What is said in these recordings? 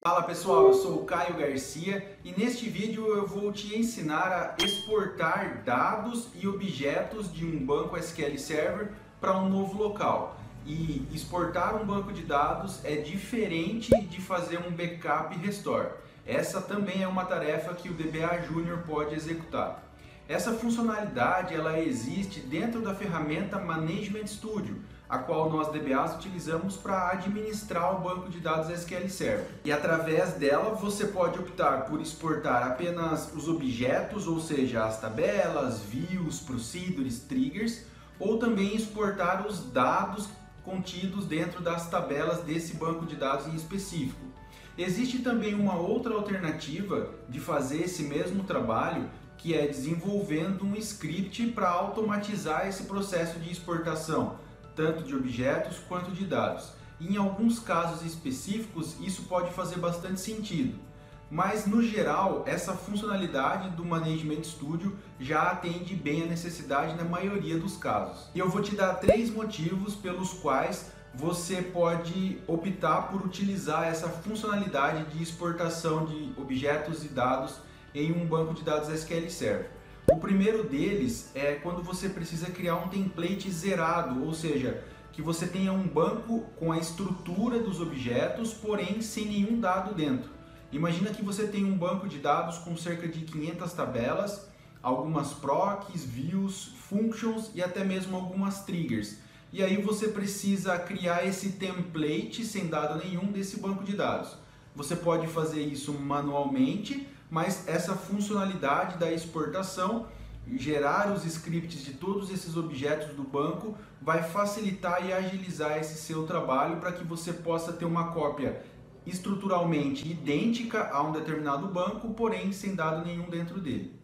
Fala pessoal, eu sou o Caio Garcia e neste vídeo eu vou te ensinar a exportar dados e objetos de um banco SQL Server para um novo local. E exportar um banco de dados é diferente de fazer um backup e restore. Essa também é uma tarefa que o DBA Junior pode executar. Essa funcionalidade ela existe dentro da ferramenta Management Studio, a qual nós DBAs utilizamos para administrar o banco de dados SQL Server. E através dela você pode optar por exportar apenas os objetos, ou seja, as tabelas, views, procedures, triggers, ou também exportar os dados contidos dentro das tabelas desse banco de dados em específico. Existe também uma outra alternativa de fazer esse mesmo trabalho, que é desenvolvendo um script para automatizar esse processo de exportação tanto de objetos quanto de dados. E em alguns casos específicos, isso pode fazer bastante sentido. Mas no geral, essa funcionalidade do Management Studio já atende bem a necessidade na maioria dos casos. E eu vou te dar três motivos pelos quais você pode optar por utilizar essa funcionalidade de exportação de objetos e dados em um banco de dados SQL Server. O primeiro deles é quando você precisa criar um template zerado, ou seja, que você tenha um banco com a estrutura dos objetos, porém sem nenhum dado dentro. Imagina que você tem um banco de dados com cerca de 500 tabelas, algumas procs, views, functions e até mesmo algumas triggers. E aí você precisa criar esse template sem dado nenhum desse banco de dados. Você pode fazer isso manualmente, mas essa funcionalidade da exportação, gerar os scripts de todos esses objetos do banco, vai facilitar e agilizar esse seu trabalho para que você possa ter uma cópia estruturalmente idêntica a um determinado banco, porém sem dado nenhum dentro dele.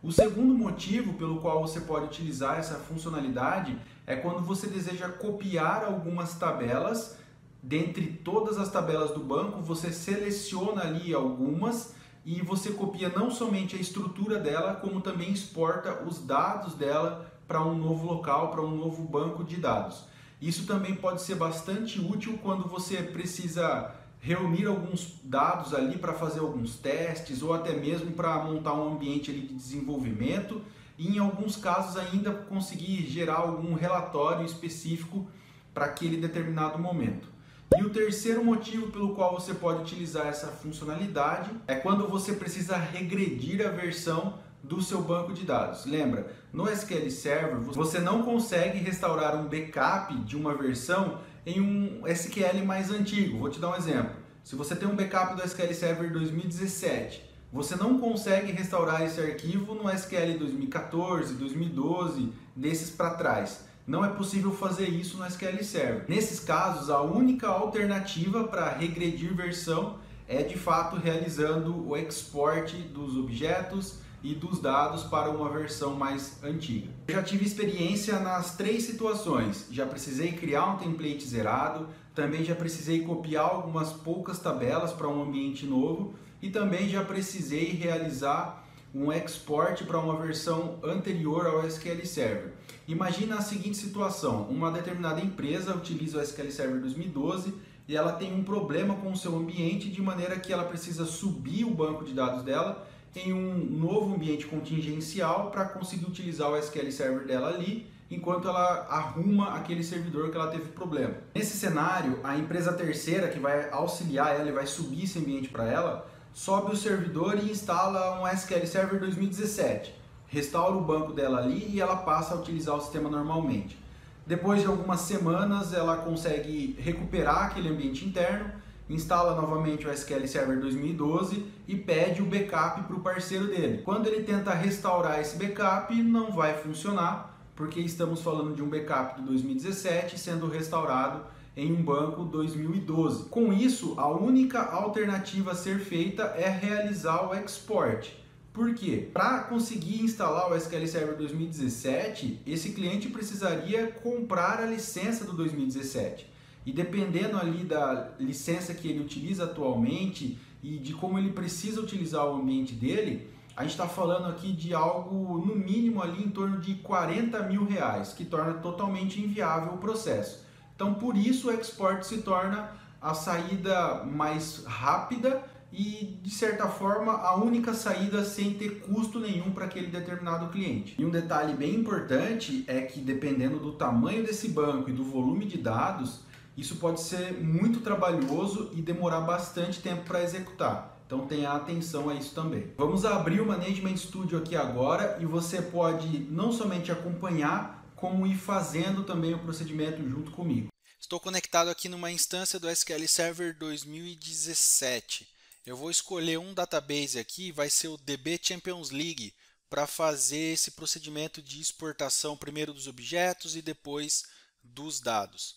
O segundo motivo pelo qual você pode utilizar essa funcionalidade é quando você deseja copiar algumas tabelas. Dentre todas as tabelas do banco, você seleciona ali algumas e você copia não somente a estrutura dela, como também exporta os dados dela para um novo local, para um novo banco de dados. Isso também pode ser bastante útil quando você precisa reunir alguns dados ali para fazer alguns testes ou até mesmo para montar um ambiente ali de desenvolvimento e em alguns casos ainda conseguir gerar algum relatório específico para aquele determinado momento. E o terceiro motivo pelo qual você pode utilizar essa funcionalidade é quando você precisa regredir a versão do seu banco de dados. Lembra, no SQL Server você não consegue restaurar um backup de uma versão em um SQL mais antigo. Vou te dar um exemplo. Se você tem um backup do SQL Server 2017, você não consegue restaurar esse arquivo no SQL 2014, 2012, desses para trás. Não é possível fazer isso no SQL Server. Nesses casos, a única alternativa para regredir versão é de fato realizando o export dos objetos e dos dados para uma versão mais antiga. Eu já tive experiência nas três situações. Já precisei criar um template zerado, também já precisei copiar algumas poucas tabelas para um ambiente novo e também já precisei realizar um export para uma versão anterior ao SQL Server. Imagina a seguinte situação: uma determinada empresa utiliza o SQL Server 2012 e ela tem um problema com o seu ambiente de maneira que ela precisa subir o banco de dados dela em um novo ambiente contingencial para conseguir utilizar o SQL Server dela ali enquanto ela arruma aquele servidor que ela teve problema. Nesse cenário, a empresa terceira que vai auxiliar ela e vai subir esse ambiente para ela sobe o servidor e instala um SQL Server 2017. Restaura o banco dela ali e ela passa a utilizar o sistema normalmente. Depois de algumas semanas, ela consegue recuperar aquele ambiente interno, instala novamente o SQL Server 2012 e pede o backup para o parceiro dele. Quando ele tenta restaurar esse backup, não vai funcionar, porque estamos falando de um backup de 2017 sendo restaurado em um banco 2012. Com isso, a única alternativa a ser feita é realizar o export. Por quê? Para conseguir instalar o SQL Server 2017, esse cliente precisaria comprar a licença do 2017. E dependendo ali da licença que ele utiliza atualmente e de como ele precisa utilizar o ambiente dele, a gente está falando aqui de algo no mínimo ali em torno de 40 mil reais, que torna totalmente inviável o processo. Então, por isso o export se torna a saída mais rápida e de certa forma a única saída sem ter custo nenhum para aquele determinado cliente. E um detalhe bem importante é que dependendo do tamanho desse banco e do volume de dados, isso pode ser muito trabalhoso e demorar bastante tempo para executar. Então tenha atenção a isso também. Vamos abrir o Management Studio aqui agora e você pode não somente acompanhar como ir fazendo também o procedimento junto comigo. Estou conectado aqui numa instância do SQL Server 2017. Eu vou escolher um database aqui, vai ser o DB Champions League, para fazer esse procedimento de exportação primeiro dos objetos e depois dos dados.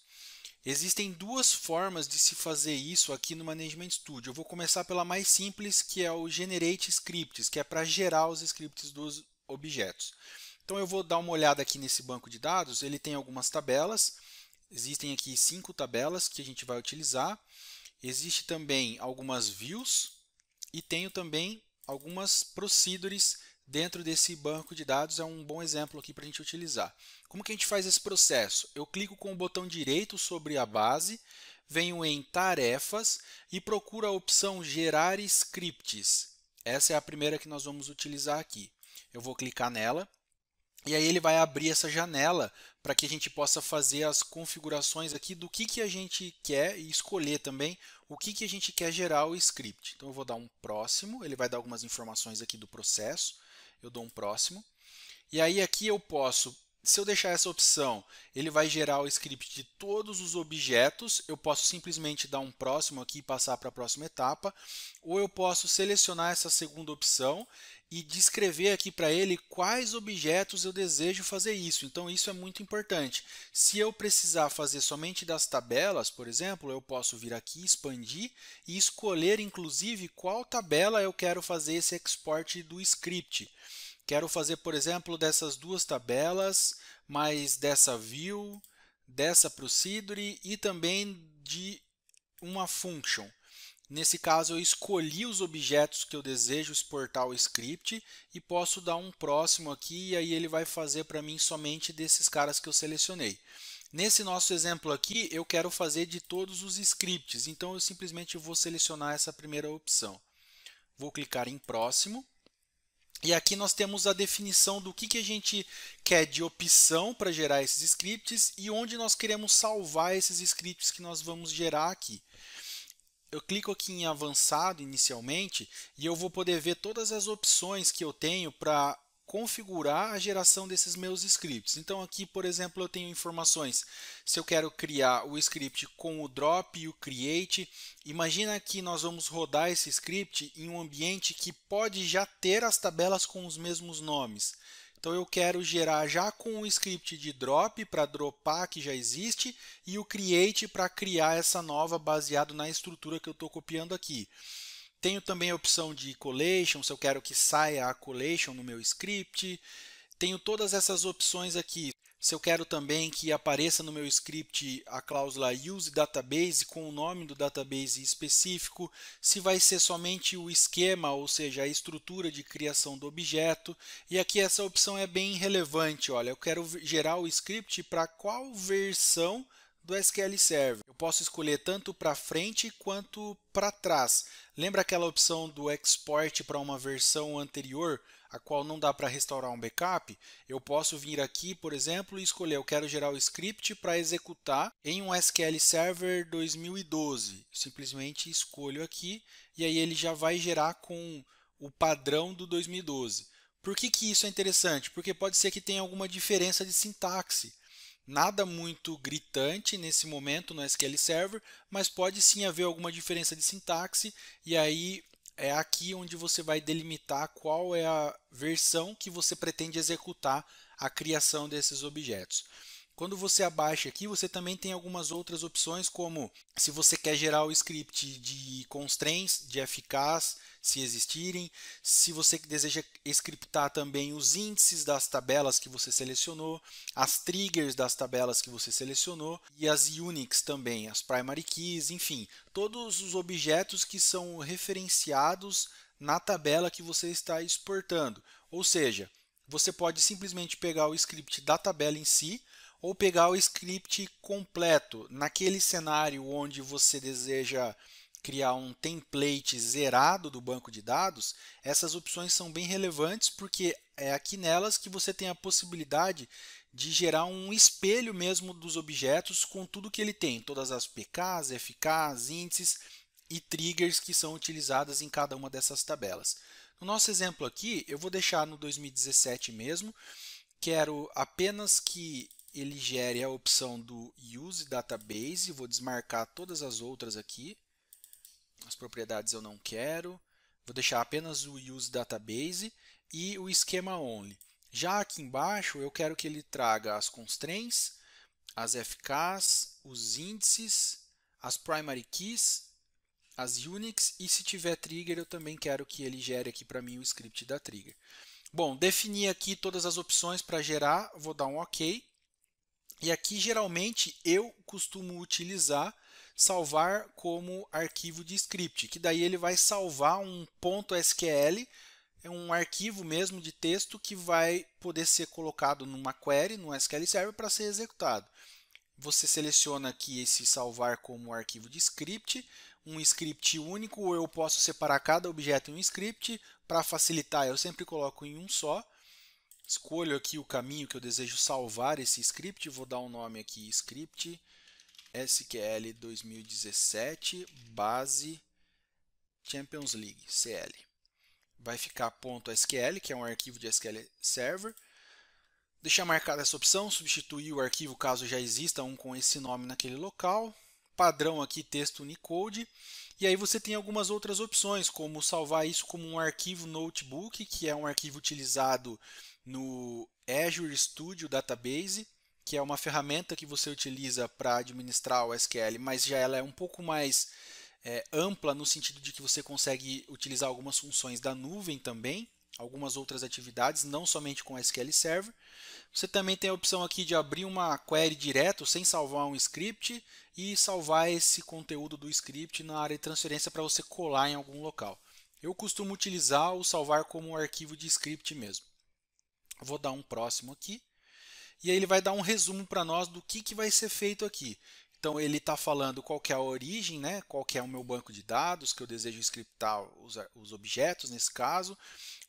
Existem duas formas de se fazer isso aqui no Management Studio. Eu vou começar pela mais simples, que é o Generate Scripts, que é para gerar os scripts dos objetos. Então eu vou dar uma olhada aqui nesse banco de dados, ele tem algumas tabelas, existem aqui cinco tabelas que a gente vai utilizar, existe também algumas views e tenho também algumas procedures dentro desse banco de dados, é um bom exemplo aqui para a gente utilizar. Como que a gente faz esse processo? Eu clico com o botão direito sobre a base, venho em tarefas e procuro a opção gerar scripts. Essa é a primeira que nós vamos utilizar aqui. Eu vou clicar nela e aí ele vai abrir essa janela para que a gente possa fazer as configurações aqui do que, que a gente quer e escolher também o que, que a gente quer gerar o script. Então eu vou dar um próximo, ele vai dar algumas informações aqui do processo, eu dou um próximo. E aí aqui eu posso, se eu deixar essa opção, ele vai gerar o script de todos os objetos, eu posso simplesmente dar um próximo aqui e passar para a próxima etapa, ou eu posso selecionar essa segunda opção e descrever aqui para ele quais objetos eu desejo fazer isso. Então, isso é muito importante. Se eu precisar fazer somente das tabelas, por exemplo, eu posso vir aqui, expandir e escolher, inclusive, qual tabela eu quero fazer esse export do script. Quero fazer, por exemplo, dessas duas tabelas, mais dessa view, dessa procedure e também de uma function. Nesse caso, eu escolhi os objetos que eu desejo exportar o script e posso dar um próximo aqui e aí ele vai fazer para mim somente desses caras que eu selecionei. Nesse nosso exemplo aqui, eu quero fazer de todos os scripts, então eu simplesmente vou selecionar essa primeira opção. Vou clicar em próximo. E aqui nós temos a definição do que, que a gente quer de opção para gerar esses scripts e onde nós queremos salvar esses scripts que nós vamos gerar aqui eu clico aqui em avançado inicialmente e eu vou poder ver todas as opções que eu tenho para configurar a geração desses meus scripts. Então aqui, por exemplo, eu tenho informações se eu quero criar o script com o drop e o create. Imagina que nós vamos rodar esse script em um ambiente que pode já ter as tabelas com os mesmos nomes. Então eu quero gerar já com o script de drop para dropar que já existe e o create para criar essa nova baseado na estrutura que eu estou copiando aqui. Tenho também a opção de collation, se eu quero que saia a collation no meu script tenho todas essas opções aqui. Se eu quero também que apareça no meu script a cláusula use database com o nome do database específico, se vai ser somente o esquema, ou seja, a estrutura de criação do objeto. E aqui essa opção é bem relevante. Olha, eu quero gerar o script para qual versão do SQL Server. Eu posso escolher tanto para frente quanto para trás. Lembra aquela opção do export para uma versão anterior? a qual não dá para restaurar um backup, eu posso vir aqui, por exemplo, e escolher eu quero gerar o script para executar em um SQL Server 2012. Simplesmente escolho aqui e aí ele já vai gerar com o padrão do 2012. Por que, que isso é interessante? Porque pode ser que tenha alguma diferença de sintaxe. Nada muito gritante nesse momento no SQL Server, mas pode sim haver alguma diferença de sintaxe, e aí é aqui onde você vai delimitar qual é a versão que você pretende executar a criação desses objetos. Quando você abaixa aqui, você também tem algumas outras opções, como se você quer gerar o script de constraints, de FKs, se existirem. Se você deseja scriptar também os índices das tabelas que você selecionou, as triggers das tabelas que você selecionou e as Unix também, as primary keys, enfim, todos os objetos que são referenciados na tabela que você está exportando. Ou seja, você pode simplesmente pegar o script da tabela em si ou pegar o script completo naquele cenário onde você deseja criar um template zerado do banco de dados, essas opções são bem relevantes porque é aqui nelas que você tem a possibilidade de gerar um espelho mesmo dos objetos com tudo que ele tem, todas as PKs, FKs, índices e triggers que são utilizadas em cada uma dessas tabelas. No nosso exemplo aqui, eu vou deixar no 2017 mesmo, quero apenas que ele gere a opção do Use Database, vou desmarcar todas as outras aqui, as propriedades eu não quero. Vou deixar apenas o use database e o esquema only. Já aqui embaixo eu quero que ele traga as constraints, as FKs, os índices, as primary keys, as Unix e se tiver trigger eu também quero que ele gere aqui para mim o script da trigger. Bom, defini aqui todas as opções para gerar, vou dar um OK. E aqui geralmente eu costumo utilizar salvar como arquivo de script, que daí ele vai salvar um ponto .sql, é um arquivo mesmo de texto que vai poder ser colocado numa query, no SQL Server para ser executado. Você seleciona aqui esse salvar como arquivo de script, um script único, ou eu posso separar cada objeto em um script, para facilitar eu sempre coloco em um só. Escolho aqui o caminho que eu desejo salvar esse script, vou dar um nome aqui script SQL 2017 base Champions League CL. Vai ficar .sql, que é um arquivo de SQL Server. Deixar marcada essa opção, substituir o arquivo caso já exista um com esse nome naquele local. Padrão aqui, texto Unicode. E aí você tem algumas outras opções, como salvar isso como um arquivo notebook, que é um arquivo utilizado no Azure Studio Database que é uma ferramenta que você utiliza para administrar o SQL, mas já ela é um pouco mais é, ampla no sentido de que você consegue utilizar algumas funções da nuvem também, algumas outras atividades, não somente com SQL Server. Você também tem a opção aqui de abrir uma query direto, sem salvar um script, e salvar esse conteúdo do script na área de transferência para você colar em algum local. Eu costumo utilizar o salvar como um arquivo de script mesmo. Vou dar um próximo aqui e aí ele vai dar um resumo para nós do que, que vai ser feito aqui. Então ele está falando qual é a origem, né? qual é o meu banco de dados, que eu desejo scriptar os, os objetos nesse caso,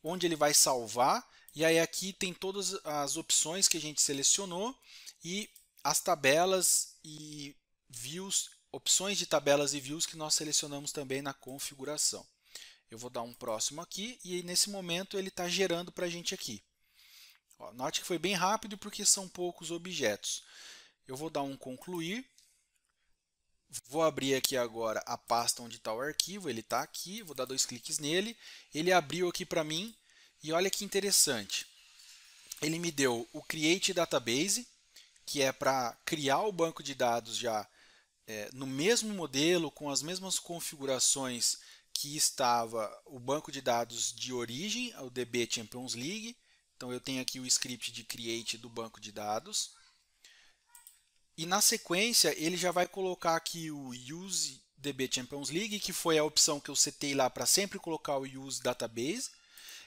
onde ele vai salvar, e aí aqui tem todas as opções que a gente selecionou e as tabelas e views, opções de tabelas e views que nós selecionamos também na configuração. Eu vou dar um próximo aqui e nesse momento ele está gerando para a gente aqui. Ó, note que foi bem rápido porque são poucos objetos. Eu vou dar um concluir. Vou abrir aqui agora a pasta onde está o arquivo, ele está aqui, vou dar dois cliques nele. Ele abriu aqui para mim e olha que interessante. Ele me deu o Create Database, que é para criar o banco de dados já é, no mesmo modelo, com as mesmas configurações que estava o banco de dados de origem, o DB Champions League. Então eu tenho aqui o script de create do banco de dados. E na sequência ele já vai colocar aqui o use DB Champions League, que foi a opção que eu setei lá para sempre colocar o use database.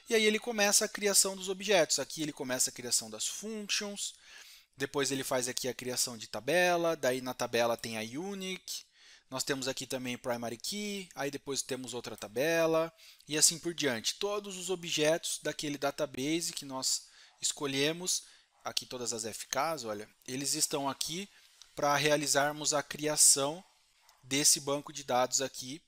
E aí ele começa a criação dos objetos. Aqui ele começa a criação das functions, depois ele faz aqui a criação de tabela, daí na tabela tem a unique, nós temos aqui também primary key, aí depois temos outra tabela e assim por diante. Todos os objetos daquele database que nós escolhemos, aqui todas as FKs, olha, eles estão aqui para realizarmos a criação desse banco de dados aqui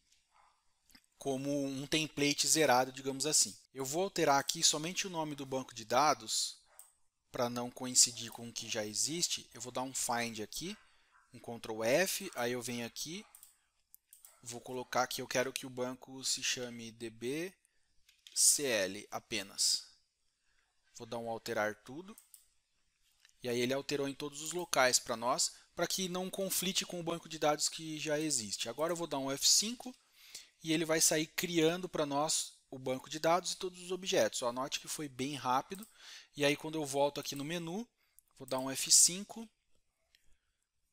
como um template zerado, digamos assim. Eu vou alterar aqui somente o nome do banco de dados para não coincidir com o que já existe. Eu vou dar um find aqui um Ctrl F, aí eu venho aqui, vou colocar que eu quero que o banco se chame dbcl apenas. Vou dar um alterar tudo. E aí ele alterou em todos os locais para nós, para que não conflite com o banco de dados que já existe. Agora eu vou dar um F5 e ele vai sair criando para nós o banco de dados e todos os objetos. anote que foi bem rápido. E aí quando eu volto aqui no menu, vou dar um F5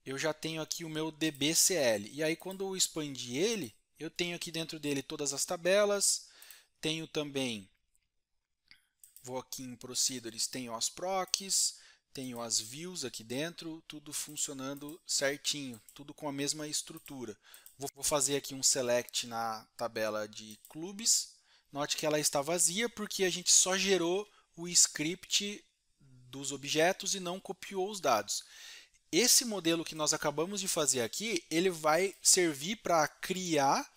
eu já tenho aqui o meu dbcl. E aí, quando eu expandir ele, eu tenho aqui dentro dele todas as tabelas, tenho também, vou aqui em Procedures, tenho as procs, tenho as views aqui dentro, tudo funcionando certinho, tudo com a mesma estrutura. Vou fazer aqui um select na tabela de clubes, note que ela está vazia porque a gente só gerou o script dos objetos e não copiou os dados esse modelo que nós acabamos de fazer aqui, ele vai servir para criar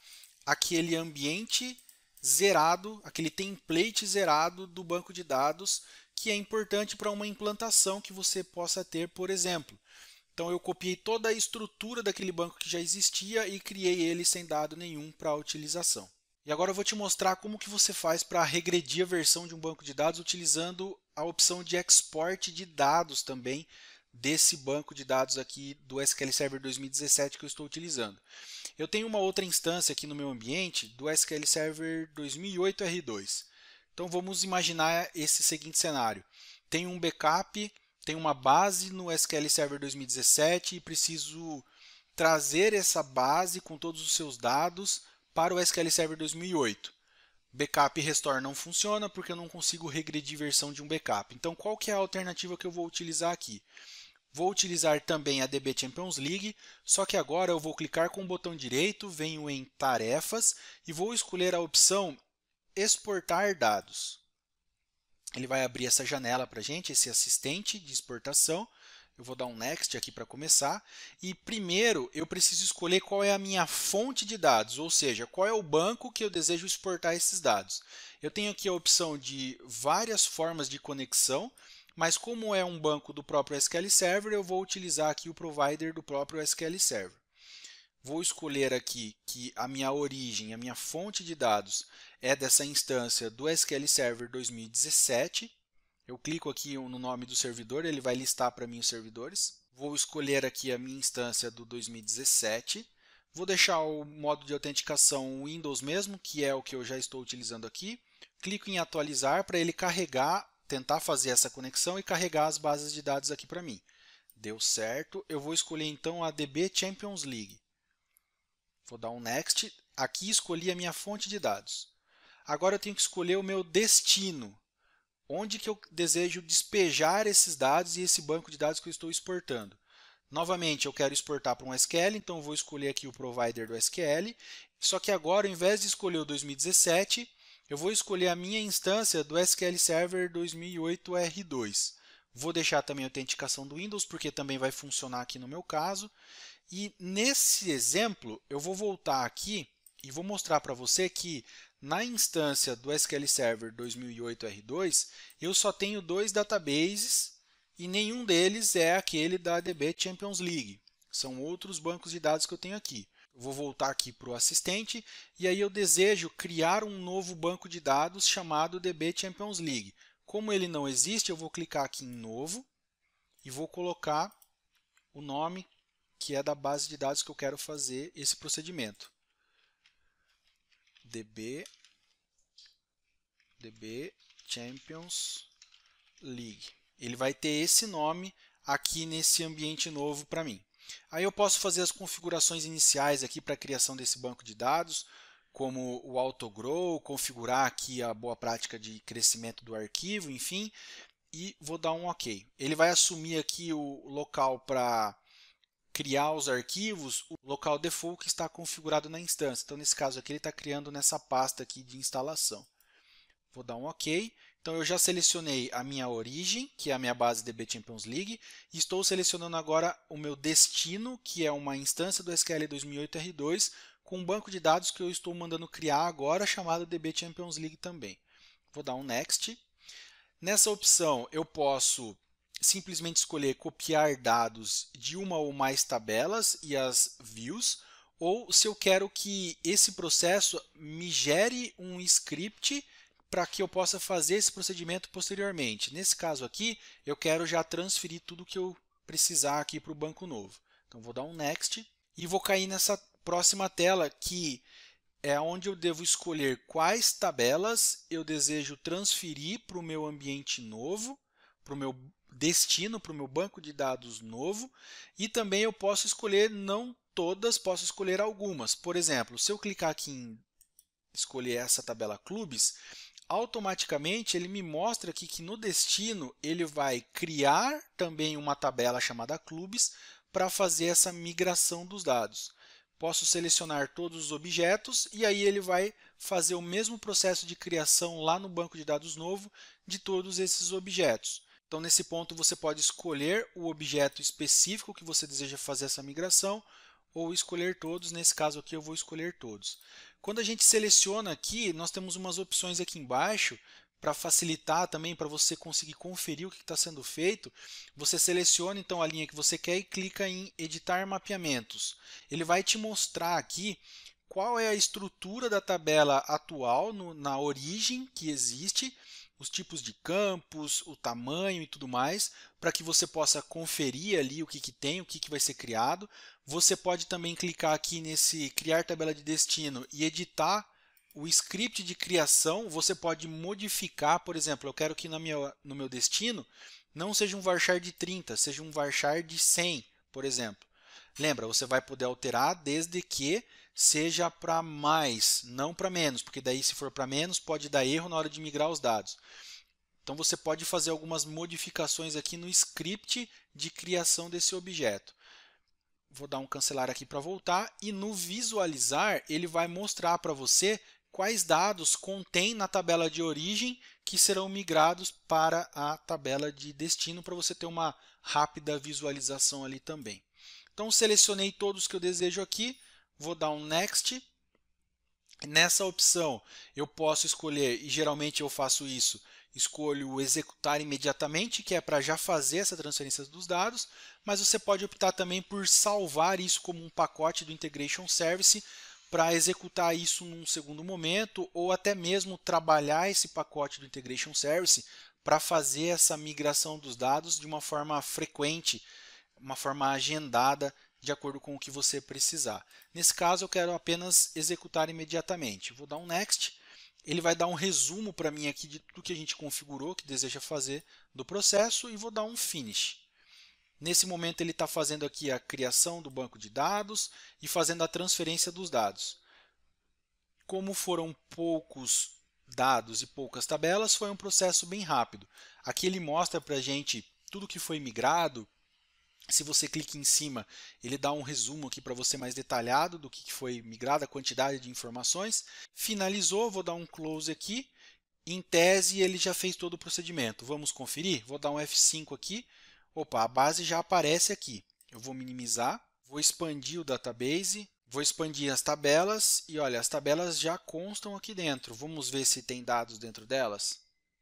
aquele ambiente zerado, aquele template zerado do banco de dados que é importante para uma implantação que você possa ter, por exemplo. Então eu copiei toda a estrutura daquele banco que já existia e criei ele sem dado nenhum para utilização. E agora eu vou te mostrar como que você faz para regredir a versão de um banco de dados utilizando a opção de export de dados também desse banco de dados aqui do SQL Server 2017 que eu estou utilizando. Eu tenho uma outra instância aqui no meu ambiente do SQL Server 2008 R2. Então vamos imaginar esse seguinte cenário. Tenho um backup, tenho uma base no SQL Server 2017 e preciso trazer essa base com todos os seus dados para o SQL Server 2008. Backup e restore não funciona porque eu não consigo regredir versão de um backup. Então qual que é a alternativa que eu vou utilizar aqui? Vou utilizar também a DB Champions League, só que agora eu vou clicar com o botão direito, venho em Tarefas e vou escolher a opção Exportar dados. Ele vai abrir essa janela para a gente, esse assistente de exportação. Eu vou dar um Next aqui para começar. E primeiro eu preciso escolher qual é a minha fonte de dados, ou seja, qual é o banco que eu desejo exportar esses dados. Eu tenho aqui a opção de várias formas de conexão mas como é um banco do próprio SQL Server, eu vou utilizar aqui o provider do próprio SQL Server. Vou escolher aqui que a minha origem, a minha fonte de dados é dessa instância do SQL Server 2017. Eu clico aqui no nome do servidor, ele vai listar para mim os servidores. Vou escolher aqui a minha instância do 2017. Vou deixar o modo de autenticação Windows mesmo, que é o que eu já estou utilizando aqui. Clico em atualizar para ele carregar tentar fazer essa conexão e carregar as bases de dados aqui para mim. Deu certo, eu vou escolher então a DB Champions League. Vou dar um Next, aqui escolhi a minha fonte de dados. Agora eu tenho que escolher o meu destino, onde que eu desejo despejar esses dados e esse banco de dados que eu estou exportando. Novamente, eu quero exportar para um SQL, então vou escolher aqui o provider do SQL, só que agora, ao invés de escolher o 2017, eu vou escolher a minha instância do SQL Server 2008 R2. Vou deixar também a autenticação do Windows, porque também vai funcionar aqui no meu caso. E nesse exemplo, eu vou voltar aqui e vou mostrar para você que na instância do SQL Server 2008 R2, eu só tenho dois databases e nenhum deles é aquele da DB Champions League. São outros bancos de dados que eu tenho aqui vou voltar aqui para o assistente e aí eu desejo criar um novo banco de dados chamado DB Champions League. Como ele não existe, eu vou clicar aqui em Novo e vou colocar o nome que é da base de dados que eu quero fazer esse procedimento. DB, DB Champions League. Ele vai ter esse nome aqui nesse ambiente novo para mim. Aí eu posso fazer as configurações iniciais aqui para a criação desse banco de dados, como o autogrow, configurar aqui a boa prática de crescimento do arquivo, enfim, e vou dar um OK. Ele vai assumir aqui o local para criar os arquivos, o local default que está configurado na instância. Então, nesse caso aqui, ele está criando nessa pasta aqui de instalação. Vou dar um OK então eu já selecionei a minha origem, que é a minha base DB Champions League, e estou selecionando agora o meu destino, que é uma instância do SQL 2008 R2, com um banco de dados que eu estou mandando criar agora, chamado DB Champions League também. Vou dar um Next. Nessa opção eu posso simplesmente escolher copiar dados de uma ou mais tabelas e as views, ou se eu quero que esse processo me gere um script para que eu possa fazer esse procedimento posteriormente. Nesse caso aqui, eu quero já transferir tudo que eu precisar aqui para o banco novo. Então, vou dar um Next e vou cair nessa próxima tela que é onde eu devo escolher quais tabelas eu desejo transferir para o meu ambiente novo, para o meu destino, para o meu banco de dados novo, e também eu posso escolher não todas, posso escolher algumas. Por exemplo, se eu clicar aqui em escolher essa tabela clubes, automaticamente ele me mostra aqui que no destino ele vai criar também uma tabela chamada clubes para fazer essa migração dos dados. Posso selecionar todos os objetos e aí ele vai fazer o mesmo processo de criação lá no banco de dados novo de todos esses objetos. Então, nesse ponto, você pode escolher o objeto específico que você deseja fazer essa migração ou escolher todos. Nesse caso aqui, eu vou escolher todos. Quando a gente seleciona aqui, nós temos umas opções aqui embaixo para facilitar também, para você conseguir conferir o que está sendo feito, você seleciona então a linha que você quer e clica em editar mapeamentos. Ele vai te mostrar aqui qual é a estrutura da tabela atual no, na origem que existe os tipos de campos, o tamanho e tudo mais, para que você possa conferir ali o que, que tem, o que, que vai ser criado. Você pode também clicar aqui nesse criar tabela de destino e editar o script de criação. Você pode modificar, por exemplo, eu quero que na minha, no meu destino não seja um varchar de 30, seja um varchar de 100, por exemplo. Lembra, você vai poder alterar desde que seja para mais, não para menos, porque daí se for para menos pode dar erro na hora de migrar os dados. Então você pode fazer algumas modificações aqui no script de criação desse objeto. Vou dar um cancelar aqui para voltar e no visualizar ele vai mostrar para você quais dados contém na tabela de origem que serão migrados para a tabela de destino para você ter uma rápida visualização ali também. Então selecionei todos que eu desejo aqui, vou dar um next. Nessa opção eu posso escolher, e geralmente eu faço isso, escolho executar imediatamente, que é para já fazer essa transferência dos dados, mas você pode optar também por salvar isso como um pacote do Integration Service para executar isso num segundo momento, ou até mesmo trabalhar esse pacote do Integration Service para fazer essa migração dos dados de uma forma frequente, uma forma agendada de acordo com o que você precisar. Nesse caso, eu quero apenas executar imediatamente. Vou dar um next. Ele vai dar um resumo para mim aqui de tudo que a gente configurou, que deseja fazer do processo, e vou dar um finish. Nesse momento, ele está fazendo aqui a criação do banco de dados e fazendo a transferência dos dados. Como foram poucos dados e poucas tabelas, foi um processo bem rápido. Aqui ele mostra para a gente tudo que foi migrado, se você clica em cima, ele dá um resumo aqui para você mais detalhado do que foi migrado, a quantidade de informações. Finalizou, vou dar um close aqui. Em tese, ele já fez todo o procedimento. Vamos conferir? Vou dar um F5 aqui. Opa, a base já aparece aqui. Eu vou minimizar, vou expandir o database, vou expandir as tabelas e olha, as tabelas já constam aqui dentro. Vamos ver se tem dados dentro delas.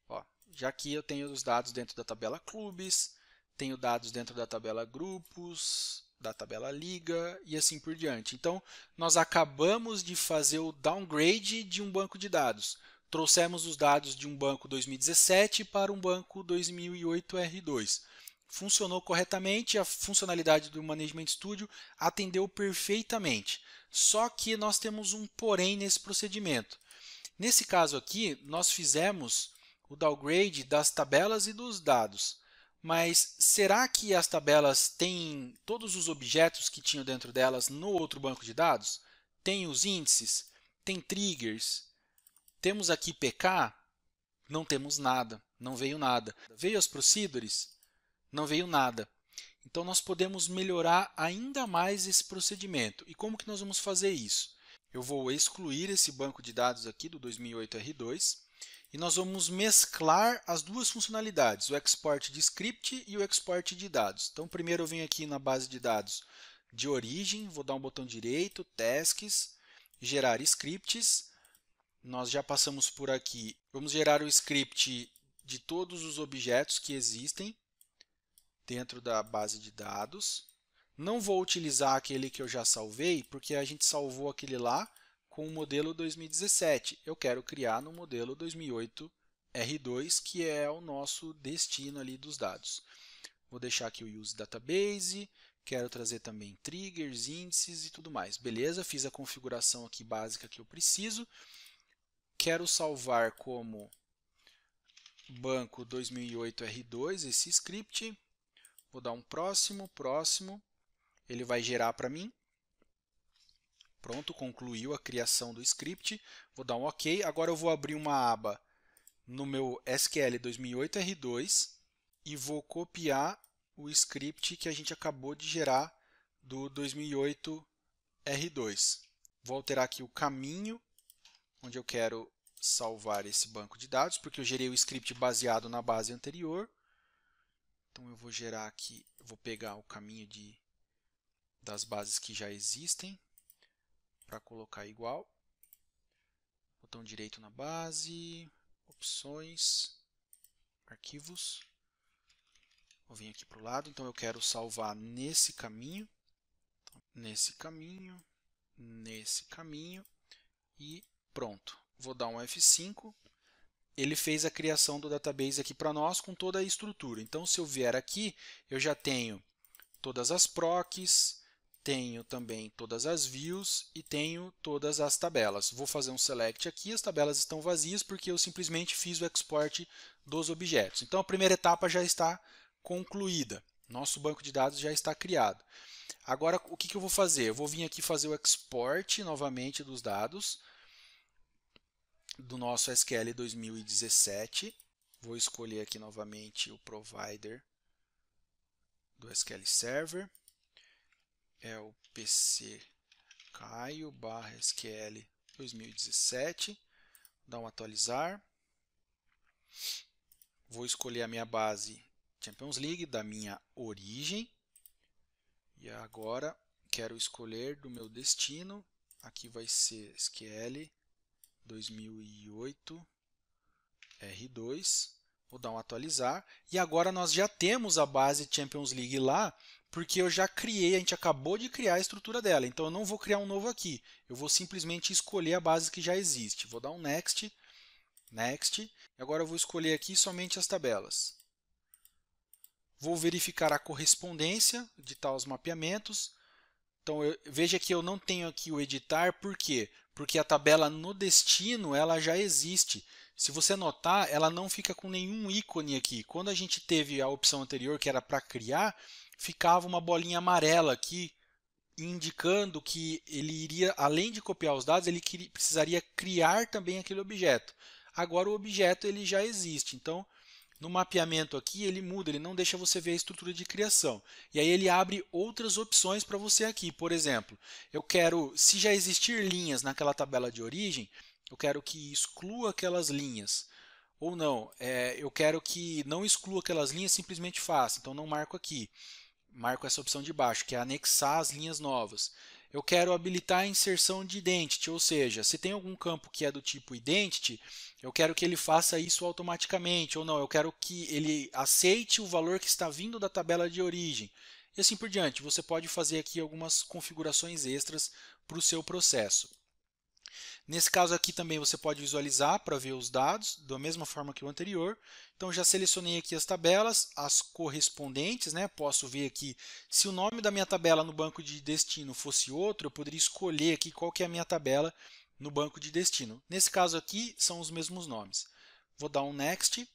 Ó, já aqui eu tenho os dados dentro da tabela clubes, tenho dados dentro da tabela grupos, da tabela liga e assim por diante. Então, nós acabamos de fazer o downgrade de um banco de dados. Trouxemos os dados de um banco 2017 para um banco 2008 R2. Funcionou corretamente, a funcionalidade do Management Studio atendeu perfeitamente. Só que nós temos um porém nesse procedimento. Nesse caso aqui, nós fizemos o downgrade das tabelas e dos dados mas será que as tabelas têm todos os objetos que tinham dentro delas no outro banco de dados? Tem os índices? Tem triggers? Temos aqui PK? Não temos nada, não veio nada. Veio as procedures? Não veio nada. Então, nós podemos melhorar ainda mais esse procedimento. E como que nós vamos fazer isso? Eu vou excluir esse banco de dados aqui do 2008R2 e nós vamos mesclar as duas funcionalidades, o export de script e o export de dados. Então, primeiro eu venho aqui na base de dados de origem, vou dar um botão direito, tasks, gerar scripts. Nós já passamos por aqui. Vamos gerar o script de todos os objetos que existem dentro da base de dados. Não vou utilizar aquele que eu já salvei, porque a gente salvou aquele lá, com o modelo 2017. Eu quero criar no modelo 2008 R2, que é o nosso destino ali dos dados. Vou deixar aqui o Use Database, quero trazer também triggers, índices e tudo mais. Beleza, fiz a configuração aqui básica que eu preciso. Quero salvar como banco 2008 R2 esse script. Vou dar um próximo, próximo. Ele vai gerar para mim. Pronto, concluiu a criação do script. Vou dar um OK. Agora eu vou abrir uma aba no meu SQL 2008 R2 e vou copiar o script que a gente acabou de gerar do 2008 R2. Vou alterar aqui o caminho onde eu quero salvar esse banco de dados, porque eu gerei o script baseado na base anterior. Então eu vou gerar aqui, vou pegar o caminho de, das bases que já existem para colocar igual. Botão direito na base, opções, arquivos. Vou vir aqui para o lado, então eu quero salvar nesse caminho, então, nesse caminho, nesse caminho e pronto. Vou dar um F5. Ele fez a criação do database aqui para nós com toda a estrutura. Então, se eu vier aqui, eu já tenho todas as procs, tenho também todas as views e tenho todas as tabelas. Vou fazer um select aqui, as tabelas estão vazias porque eu simplesmente fiz o export dos objetos. Então a primeira etapa já está concluída. Nosso banco de dados já está criado. Agora o que, eu vou fazer? Eu vou vir aqui fazer o export novamente dos dados do nosso SQL 2017. Vou escolher aqui novamente o provider do SQL Server é o PC Caio barra SQL 2017. Dá um atualizar. Vou escolher a minha base Champions League da minha origem. E agora quero escolher do meu destino. Aqui vai ser SQL 2008 R2 Vou dar um atualizar. E agora nós já temos a base Champions League lá, porque eu já criei, a gente acabou de criar a estrutura dela. Então eu não vou criar um novo aqui. Eu vou simplesmente escolher a base que já existe. Vou dar um next, next. E agora eu vou escolher aqui somente as tabelas. Vou verificar a correspondência, tal os mapeamentos. Então eu, veja que eu não tenho aqui o editar, por quê? porque a tabela no destino ela já existe. Se você notar, ela não fica com nenhum ícone aqui. Quando a gente teve a opção anterior, que era para criar, ficava uma bolinha amarela aqui, indicando que ele iria, além de copiar os dados, ele precisaria criar também aquele objeto. Agora o objeto ele já existe, então no mapeamento aqui, ele muda, ele não deixa você ver a estrutura de criação. E aí ele abre outras opções para você aqui. Por exemplo, eu quero, se já existir linhas naquela tabela de origem, eu quero que exclua aquelas linhas. Ou não, é, eu quero que não exclua aquelas linhas, simplesmente faça. Então não marco aqui. Marco essa opção de baixo, que é anexar as linhas novas eu quero habilitar a inserção de identity, ou seja, se tem algum campo que é do tipo identity, eu quero que ele faça isso automaticamente, ou não, eu quero que ele aceite o valor que está vindo da tabela de origem, e assim por diante. Você pode fazer aqui algumas configurações extras para o seu processo. Nesse caso aqui também você pode visualizar para ver os dados, da mesma forma que o anterior. Então já selecionei aqui as tabelas, as correspondentes, né? posso ver aqui, se o nome da minha tabela no banco de destino fosse outro, eu poderia escolher aqui qual que é a minha tabela no banco de destino. Nesse caso aqui são os mesmos nomes. Vou dar um Next,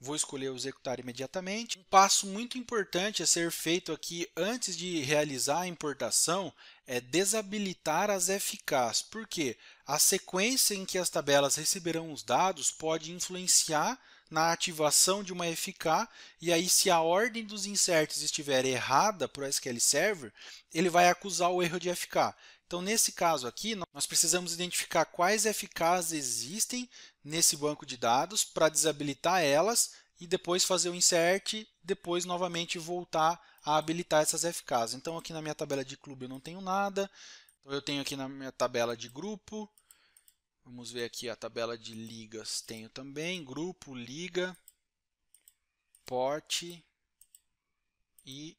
vou escolher executar imediatamente. Um passo muito importante a ser feito aqui antes de realizar a importação é desabilitar as FKs, porque a sequência em que as tabelas receberão os dados pode influenciar na ativação de uma FK, e aí se a ordem dos inserts estiver errada para o SQL Server, ele vai acusar o erro de FK. Então, nesse caso aqui, nós precisamos identificar quais FKs existem nesse banco de dados para desabilitar elas e depois fazer o insert, depois novamente voltar a habilitar essas FKs. Então aqui na minha tabela de clube eu não tenho nada, então, eu tenho aqui na minha tabela de grupo, vamos ver aqui a tabela de ligas tenho também, grupo, liga, porte e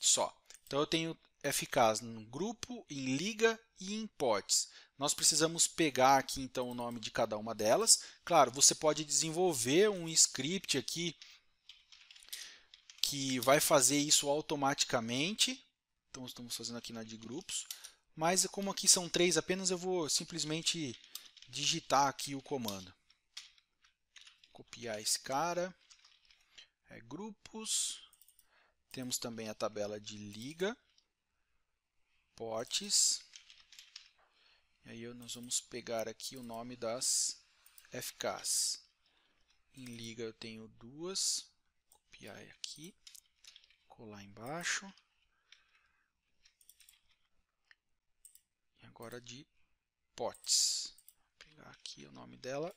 só. Então eu tenho eficaz no grupo, em liga e em potes. Nós precisamos pegar aqui então o nome de cada uma delas. Claro, você pode desenvolver um script aqui que vai fazer isso automaticamente. Então estamos fazendo aqui na de grupos. Mas como aqui são três apenas, eu vou simplesmente digitar aqui o comando. Copiar esse cara. É, grupos. Temos também a tabela de liga potes. E aí nós vamos pegar aqui o nome das FKs. Em liga eu tenho duas, copiar aqui, colar embaixo. E agora de potes. Vou pegar aqui o nome dela.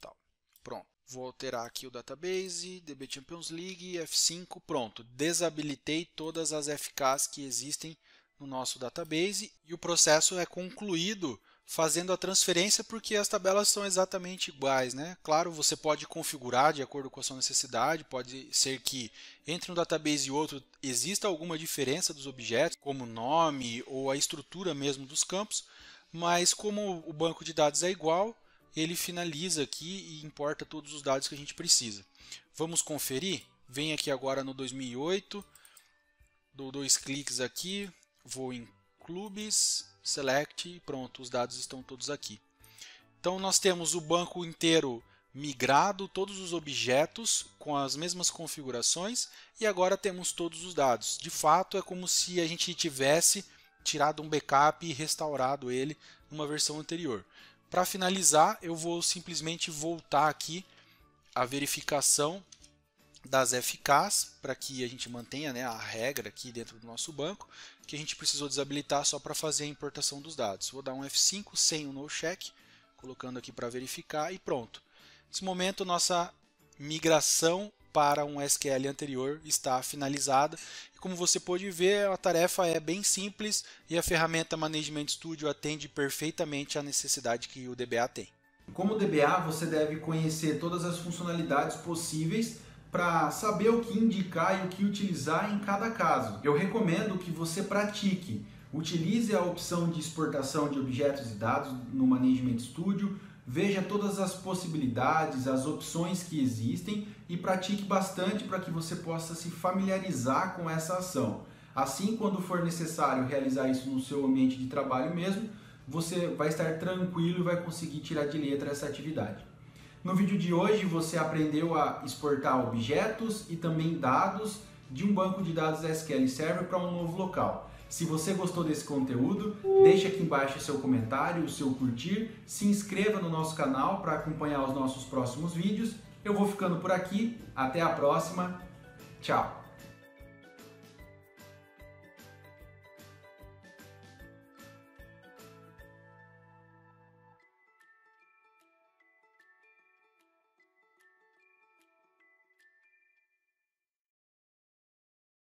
Tal. Pronto. Vou alterar aqui o database, DB Champions League, F5, pronto. Desabilitei todas as FKs que existem no nosso database e o processo é concluído fazendo a transferência porque as tabelas são exatamente iguais. Né? Claro, você pode configurar de acordo com a sua necessidade, pode ser que entre um database e outro exista alguma diferença dos objetos, como o nome ou a estrutura mesmo dos campos, mas como o banco de dados é igual, ele finaliza aqui e importa todos os dados que a gente precisa. Vamos conferir? Vem aqui agora no 2008, dou dois cliques aqui, vou em clubes, select e pronto, os dados estão todos aqui. Então nós temos o banco inteiro migrado, todos os objetos com as mesmas configurações e agora temos todos os dados. De fato, é como se a gente tivesse tirado um backup e restaurado ele numa versão anterior. Para finalizar, eu vou simplesmente voltar aqui a verificação das FKs, para que a gente mantenha né, a regra aqui dentro do nosso banco, que a gente precisou desabilitar só para fazer a importação dos dados. Vou dar um F5 sem o um no-check, colocando aqui para verificar e pronto. Nesse momento, nossa migração para um SQL anterior está finalizada. E como você pode ver, a tarefa é bem simples e a ferramenta Management Studio atende perfeitamente a necessidade que o DBA tem. Como DBA, você deve conhecer todas as funcionalidades possíveis para saber o que indicar e o que utilizar em cada caso. Eu recomendo que você pratique. Utilize a opção de exportação de objetos e dados no Management Studio, veja todas as possibilidades, as opções que existem e pratique bastante para que você possa se familiarizar com essa ação. Assim, quando for necessário realizar isso no seu ambiente de trabalho mesmo, você vai estar tranquilo e vai conseguir tirar de letra essa atividade. No vídeo de hoje você aprendeu a exportar objetos e também dados de um banco de dados SQL Server para um novo local. Se você gostou desse conteúdo, deixe aqui embaixo o seu comentário, o seu curtir, se inscreva no nosso canal para acompanhar os nossos próximos vídeos. Eu vou ficando por aqui, até a próxima, tchau!